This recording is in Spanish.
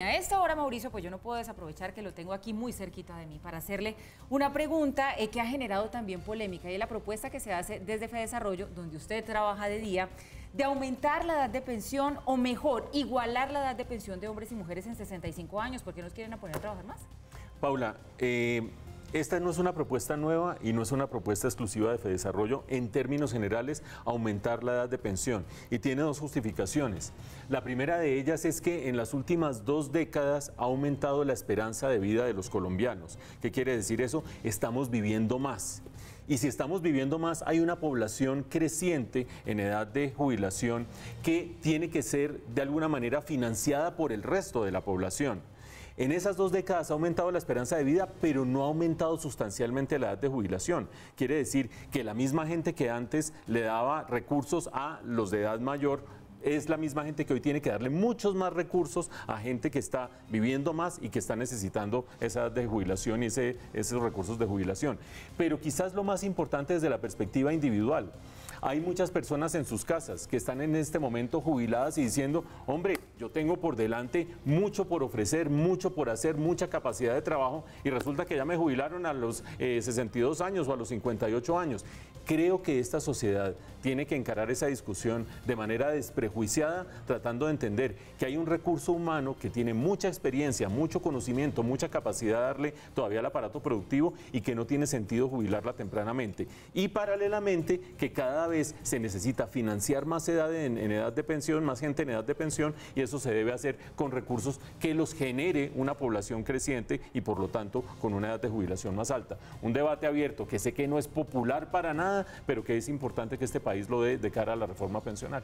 A esta hora, Mauricio, pues yo no puedo desaprovechar que lo tengo aquí muy cerquita de mí para hacerle una pregunta eh, que ha generado también polémica y es la propuesta que se hace desde FEDESarrollo, donde usted trabaja de día, de aumentar la edad de pensión o mejor, igualar la edad de pensión de hombres y mujeres en 65 años. ¿Por qué nos quieren a poner a trabajar más? Paula, eh, esta no es una propuesta nueva y no es una propuesta exclusiva de Fedesarrollo en términos generales aumentar la edad de pensión y tiene dos justificaciones. La primera de ellas es que en las últimas dos décadas ha aumentado la esperanza de vida de los colombianos. ¿Qué quiere decir eso? Estamos viviendo más. Y si estamos viviendo más, hay una población creciente en edad de jubilación que tiene que ser de alguna manera financiada por el resto de la población. En esas dos décadas ha aumentado la esperanza de vida, pero no ha aumentado sustancialmente la edad de jubilación. Quiere decir que la misma gente que antes le daba recursos a los de edad mayor es la misma gente que hoy tiene que darle muchos más recursos a gente que está viviendo más y que está necesitando esa de jubilación y ese, esos recursos de jubilación. Pero quizás lo más importante desde la perspectiva individual. Hay muchas personas en sus casas que están en este momento jubiladas y diciendo, hombre, yo tengo por delante mucho por ofrecer, mucho por hacer, mucha capacidad de trabajo y resulta que ya me jubilaron a los 62 eh, años o a los 58 años. Creo que esta sociedad tiene que encarar esa discusión de manera despreocupada juiciada, tratando de entender que hay un recurso humano que tiene mucha experiencia, mucho conocimiento, mucha capacidad de darle todavía al aparato productivo y que no tiene sentido jubilarla tempranamente. Y paralelamente que cada vez se necesita financiar más edad en edad de pensión, más gente en edad de pensión y eso se debe hacer con recursos que los genere una población creciente y por lo tanto con una edad de jubilación más alta. Un debate abierto que sé que no es popular para nada, pero que es importante que este país lo dé de cara a la reforma pensional.